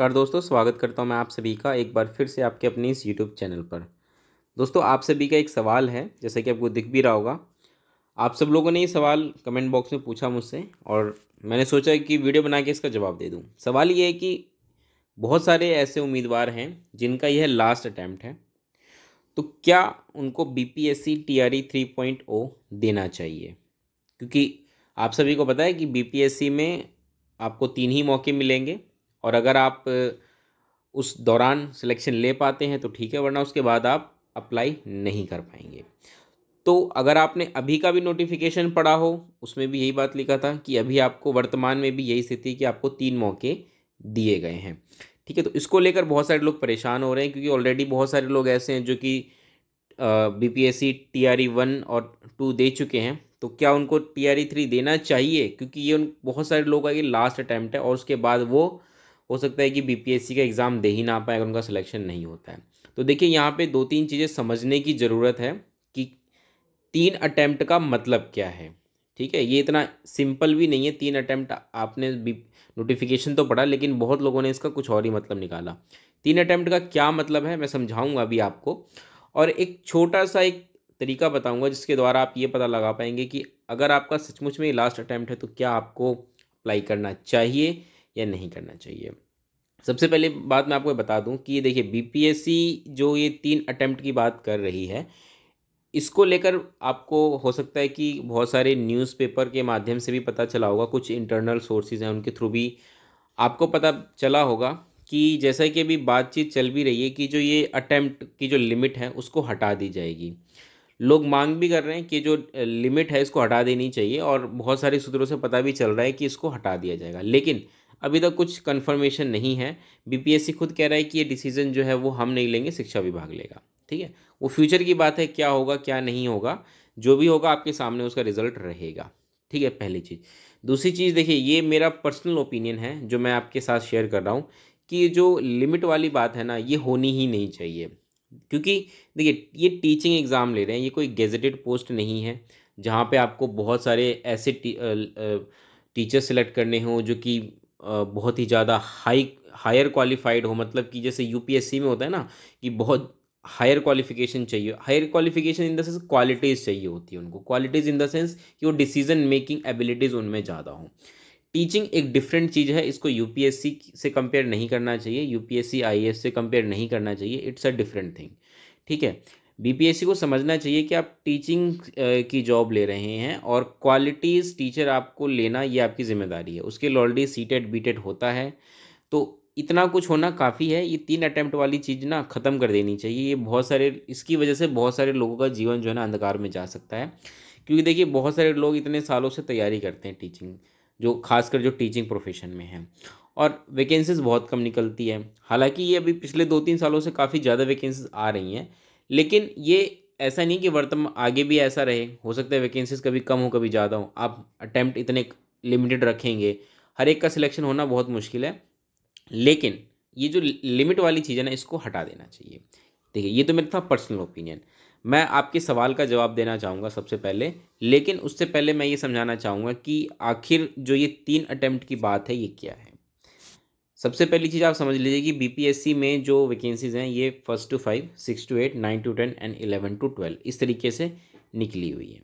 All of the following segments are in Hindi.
नमस्कार दोस्तों स्वागत करता हूं मैं आप सभी का एक बार फिर से आपके अपने इस यूट्यूब चैनल पर दोस्तों आप सभी का एक सवाल है जैसे कि आपको दिख भी रहा होगा आप सब लोगों ने ये सवाल कमेंट बॉक्स में पूछा मुझसे और मैंने सोचा कि वीडियो बना के इसका जवाब दे दूँ सवाल ये है कि बहुत सारे ऐसे उम्मीदवार हैं जिनका यह लास्ट अटैम्प्ट है तो क्या उनको B P S C T R E three point O देना चाहिए क्योंकि आप सभी को पता है कि बी पी एस सी में आपको तीन ही मौके मिलेंगे और अगर आप उस दौरान सिलेक्शन ले पाते हैं तो ठीक है वरना उसके बाद आप अप्लाई नहीं कर पाएंगे तो अगर आपने अभी का भी नोटिफिकेशन पढ़ा हो उसमें भी यही बात लिखा था कि अभी आपको वर्तमान में भी यही स्थिति कि आपको तीन मौके दिए गए हैं ठीक है तो इसको लेकर बहुत सारे लोग परेशान हो रहे हैं क्योंकि ऑलरेडी बहुत सारे लोग ऐसे हैं जो कि B P S C T R E one और टू दे चुके हैं तो क्या उनको टी आर ई थ्री देना चाहिए क्योंकि ये उन बहुत सारे लोगों का ये लास्ट अटैम्प्ट है और उसके बाद वो हो सकता है कि बीपीएससी का एग्ज़ाम दे ही ना पाए अगर उनका सिलेक्शन नहीं होता है तो देखिए यहाँ पे दो तीन चीज़ें समझने की ज़रूरत है कि तीन अटैम्प्ट का मतलब क्या है ठीक है ये इतना सिंपल भी नहीं है तीन अटैम्प्ट आपने नोटिफिकेशन तो पढ़ा लेकिन बहुत लोगों ने इसका कुछ और ही मतलब निकाला तीन अटैम्प्ट का क्या मतलब है मैं समझाऊंगा अभी आपको और एक छोटा सा एक तरीका बताऊंगा जिसके द्वारा आप ये पता लगा पाएंगे कि अगर आपका सचमुच में लास्ट अटैम्प्ट है तो क्या आपको अप्लाई करना चाहिए या नहीं करना चाहिए सबसे पहले बात मैं आपको बता दूं कि देखिए बीपीएससी जो ये तीन अटैम्प्ट की बात कर रही है इसको लेकर आपको हो सकता है कि बहुत सारे न्यूज़पेपर के माध्यम से भी पता चला होगा कुछ इंटरनल सोर्सेज हैं उनके थ्रू भी आपको पता चला होगा कि जैसा कि अभी बातचीत चल भी रही है कि जो ये अटैम्प्ट की जो लिमिट है उसको हटा दी जाएगी लोग मांग भी कर रहे हैं कि जो लिमिट है इसको हटा देनी चाहिए और बहुत सारे सूत्रों से पता भी चल रहा है कि इसको हटा दिया जाएगा लेकिन अभी तक कुछ कन्फर्मेशन नहीं है बीपीएससी खुद कह रहा है कि ये डिसीजन जो है वो हम नहीं लेंगे शिक्षा विभाग लेगा ठीक है वो फ्यूचर की बात है क्या होगा क्या नहीं होगा जो भी होगा आपके सामने उसका रिजल्ट रहेगा ठीक है पहली चीज़ दूसरी चीज़ देखिए ये मेरा पर्सनल ओपिनियन है जो मैं आपके साथ शेयर कर रहा हूँ कि जो लिमिट वाली बात है ना ये होनी ही नहीं चाहिए क्योंकि देखिए ये टीचिंग एग्ज़ाम ले रहे हैं ये कोई गेजेटेड पोस्ट नहीं है जहाँ पे आपको बहुत सारे ऐसे टी, टीचर सेलेक्ट करने हों जो कि बहुत ही ज़्यादा हाई हायर क्वालिफाइड हो मतलब कि जैसे यूपीएससी में होता है ना कि बहुत हायर क्वालिफिकेशन चाहिए higher qualification in the sense qualities चाहिए होती है उनको क्वालिटीज़ इन द सेंस कि वो डिसीजन मेकिंग एबिलिटीज़ उनमें ज़्यादा हों टीचिंग एक डिफरेंट चीज़ है इसको यूपीएससी से कंपेयर नहीं करना चाहिए यूपीएससी आईएएस से कंपेयर नहीं करना चाहिए इट्स अ डिफरेंट थिंग ठीक है बीपीएससी को समझना चाहिए कि आप टीचिंग की जॉब ले रहे हैं और क्वालिटीज़ टीचर आपको लेना ये आपकी ज़िम्मेदारी है उसके लिए already C TET B Ed होता है तो इतना कुछ होना काफ़ी है ये तीन अटैम्प्ट वाली चीज़ ना ख़त्म कर देनी चाहिए ये बहुत सारे इसकी वजह से बहुत सारे लोगों का जीवन जो है ना अंधकार में जा सकता है क्योंकि देखिए बहुत सारे लोग इतने सालों से तैयारी करते हैं टीचिंग जो खासकर जो टीचिंग प्रोफेशन में है और वैकेंसीज बहुत कम निकलती है हालांकि ये अभी पिछले दो तीन सालों से काफ़ी ज़्यादा वैकेंसीज आ रही हैं लेकिन ये ऐसा नहीं कि वर्तमान आगे भी ऐसा रहे हो सकता है वैकेंसीज कभी कम हो कभी ज़्यादा हो आप अटैम्प्ट इतने लिमिटेड रखेंगे हर एक का सिलेक्शन होना बहुत मुश्किल है लेकिन ये जो लिमिट वाली चीज़ है ना इसको हटा देना चाहिए देखिए ये तो मेरा था पर्सनल ओपिनियन मैं आपके सवाल का जवाब देना चाहूँगा सबसे पहले लेकिन उससे पहले मैं ये समझाना चाहूँगा कि आखिर जो ये तीन अटैम्प्ट की बात है ये क्या है सबसे पहली चीज़ आप समझ लीजिए कि बीपीएससी में जो वैकेंसीज़ हैं ये first to five six to eight nine to ten and eleven to twelve इस तरीके से निकली हुई है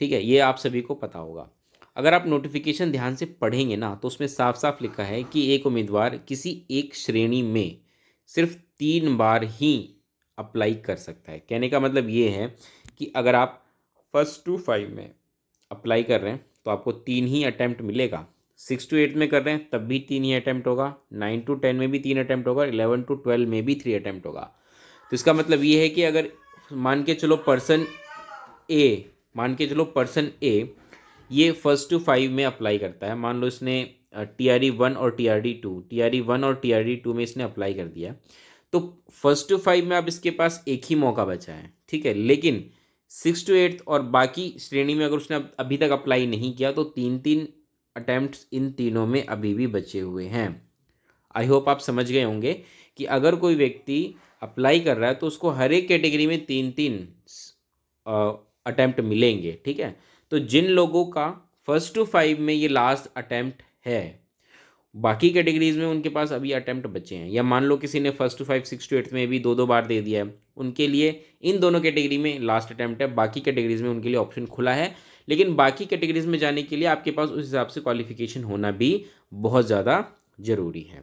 ठीक है ये आप सभी को पता होगा अगर आप नोटिफिकेशन ध्यान से पढ़ेंगे ना तो उसमें साफ साफ लिखा है कि एक उम्मीदवार किसी एक श्रेणी में सिर्फ तीन बार ही अप्लाई कर सकता है कहने का मतलब ये है कि अगर आप फर्स्ट टू फाइव में अप्लाई कर रहे हैं तो आपको तीन ही अटैम्प्ट मिलेगा सिक्स टू एट में कर रहे हैं तब भी तीन ही अटैम्प्ट होगा नाइन टू टेन में भी तीन अटैम्प्ट होगा इलेवन टू ट्वेल्व में भी थ्री अटैम्प्ट होगा तो इसका मतलब ये है कि अगर मान के चलो पर्सन ए मान के चलो पर्सन ए ये फर्स्ट टू फाइव में अप्लाई करता है मान लो इसने टी आर ई वन और T R D two T R E one और टी आर डी टू में इसने अप्लाई कर दिया तो फर्स्ट टू फाइव में अब इसके पास एक ही मौका बचा है ठीक है लेकिन सिक्स टू एट्थ और बाकी श्रेणी में अगर उसने अभी तक अप्लाई नहीं किया तो तीन तीन अटैम्प्ट इन तीनों में अभी भी बचे हुए हैं आई होप आप समझ गए होंगे कि अगर कोई व्यक्ति अप्लाई कर रहा है तो उसको हर एक कैटेगरी में तीन तीन अटैम्प्ट मिलेंगे ठीक है तो जिन लोगों का फर्स्ट टू फाइव में ये लास्ट अटैम्प्ट है बाकी कैटेगरीज में उनके पास अभी अटैम्प्ट बचे हैं या मान लो किसी ने first to five six to eighth में भी दो दो बार दे दिया है उनके लिए इन दोनों कैटेगरी में लास्ट अटैम्प्ट है बाकी कैटेगरीज में उनके लिए ऑप्शन खुला है लेकिन बाकी कैटेगरीज में जाने के लिए आपके पास उस हिसाब से क्वालिफिकेशन होना भी बहुत ज़्यादा ज़रूरी है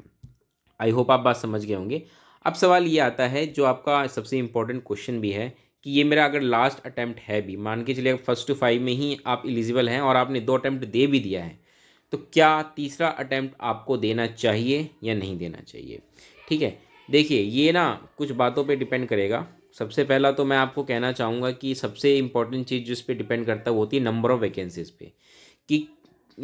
आई होप आप बात समझ गए होंगे अब सवाल ये आता है जो आपका सबसे इंपॉर्टेंट क्वेश्चन भी है कि ये मेरा अगर लास्ट अटैम्प्ट है भी मान के चलिए फर्स्ट टू फाइव में ही आप एलिजिबल हैं और आपने दो अटैम्प्ट दे भी दिया है तो क्या तीसरा अटैम्प्ट आपको देना चाहिए या नहीं देना चाहिए ठीक है देखिए ये ना कुछ बातों पे डिपेंड करेगा सबसे पहला तो मैं आपको कहना चाहूँगा कि सबसे इम्पॉर्टेंट चीज़ जिस पे डिपेंड करता है वो होती है नंबर ऑफ़ वैकेंसीज़ पे कि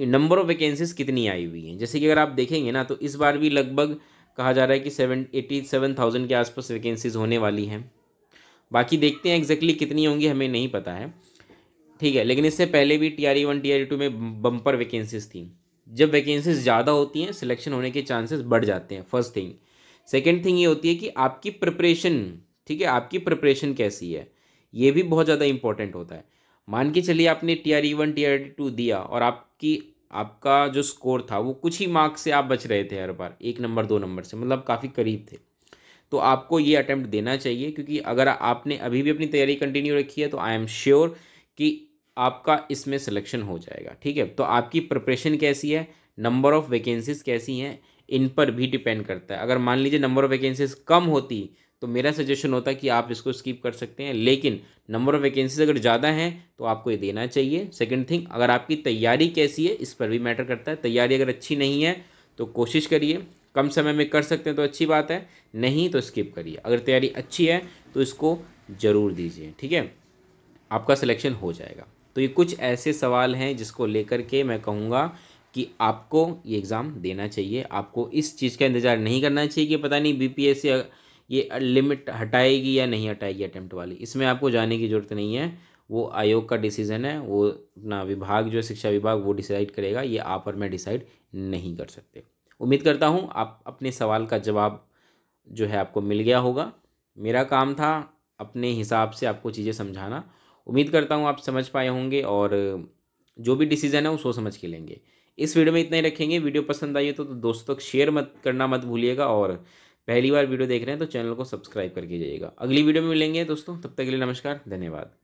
नंबर ऑफ़ वैकेंसीज़ कितनी आई हुई हैं जैसे कि अगर आप देखेंगे ना तो इस बार भी लगभग कहा जा रहा है कि सेवन एटी सेवन थाउजेंड के आसपास वैकेंसीज़ होने वाली हैं बाकी देखते हैं एग्जैक्टली exactly कितनी होंगी हमें नहीं पता है ठीक है लेकिन इससे पहले भी T R E one T R E two में बम्पर वैकेंसीज थी जब वैकेंसीज ज़्यादा होती हैं सिलेक्शन होने के चांसेस बढ़ जाते हैं फर्स्ट थिंग सेकेंड थिंग ये होती है कि आपकी प्रिपरेशन ठीक है आपकी प्रिपरेशन कैसी है ये भी बहुत ज़्यादा इंपॉर्टेंट होता है मान के चलिए आपने T R E one T R E two दिया और आपकी आपका जो स्कोर था वो कुछ ही मार्क्स से आप बच रहे थे हर बार एक नंबर दो नंबर से मतलब काफ़ी करीब थे तो आपको ये अटैम्प्ट देना चाहिए क्योंकि अगर आपने अभी भी अपनी तैयारी कंटिन्यू रखी है तो आई एम श्योर कि आपका इसमें सिलेक्शन हो जाएगा ठीक है तो आपकी प्रिपरेशन कैसी है नंबर ऑफ़ वैकेंसीज़ कैसी हैं इन पर भी डिपेंड करता है अगर मान लीजिए नंबर ऑफ़ वैकेंसीज़ कम होती तो मेरा सजेशन होता कि आप इसको स्किप कर सकते हैं लेकिन नंबर ऑफ़ वैकेंसीज अगर ज़्यादा हैं तो आपको ये देना चाहिए सेकंड थिंग अगर आपकी तैयारी कैसी है इस पर भी मैटर करता है तैयारी अगर अच्छी नहीं है तो कोशिश करिए कम समय में कर सकते हैं तो अच्छी बात है नहीं तो स्किप करिए अगर तैयारी अच्छी है तो इसको ज़रूर दीजिए ठीक है आपका सिलेक्शन हो जाएगा तो ये कुछ ऐसे सवाल हैं जिसको लेकर के मैं कहूँगा कि आपको ये एग्ज़ाम देना चाहिए आपको इस चीज़ का इंतज़ार नहीं करना चाहिए कि पता नहीं बी ये लिमिट हटाएगी या नहीं हटाएगी अटैम्प्ट वाली इसमें आपको जाने की ज़रूरत नहीं है वो आयोग का डिसीज़न है वो अपना विभाग जो शिक्षा विभाग वो डिसाइड करेगा ये आप और मैं डिसाइड नहीं कर सकते उम्मीद करता हूँ आप अपने सवाल का जवाब जो है आपको मिल गया होगा मेरा काम था अपने हिसाब से आपको चीज़ें समझाना उम्मीद करता हूँ आप समझ पाए होंगे और जो भी डिसीजन है वो सोच समझ के लेंगे इस वीडियो में इतना ही रखेंगे वीडियो पसंद आई तो, तो दोस्तों शेयर मत करना मत भूलिएगा और पहली बार वीडियो देख रहे हैं तो चैनल को सब्सक्राइब करके जाइएगा अगली वीडियो में मिलेंगे दोस्तों तब तक के लिए नमस्कार धन्यवाद